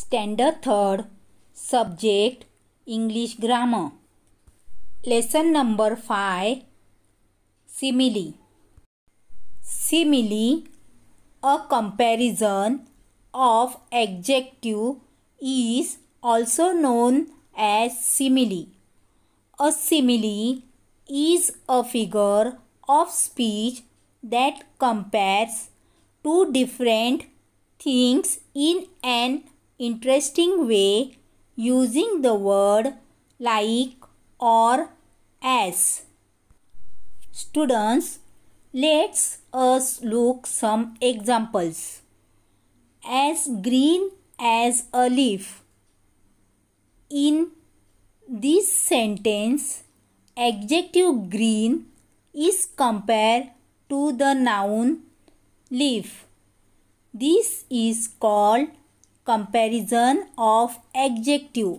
Standard 3rd Subject English Grammar Lesson number 5 Simile Simile A comparison of adjective is also known as simile. A simile is a figure of speech that compares two different things in an interesting way using the word like or as. Students, let's us look some examples. As green as a leaf. In this sentence, adjective green is compared to the noun leaf. This is called comparison of adjective.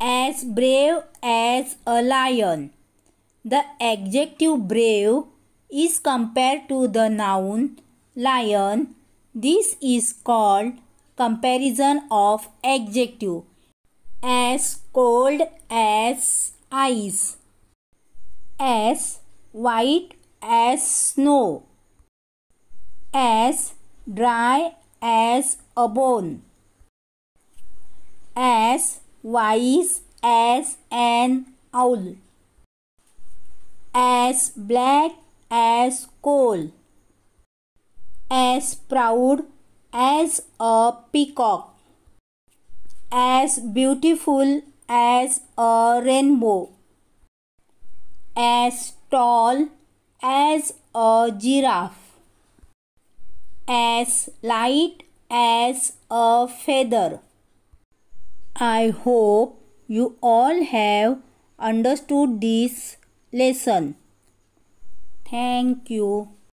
As brave as a lion. The adjective brave is compared to the noun lion. This is called comparison of adjective. As cold as ice. As white as snow. As dry as a bone. As wise as an owl. As black as coal. As proud as a peacock. As beautiful as a rainbow. As tall as a giraffe as light as a feather. I hope you all have understood this lesson. Thank you.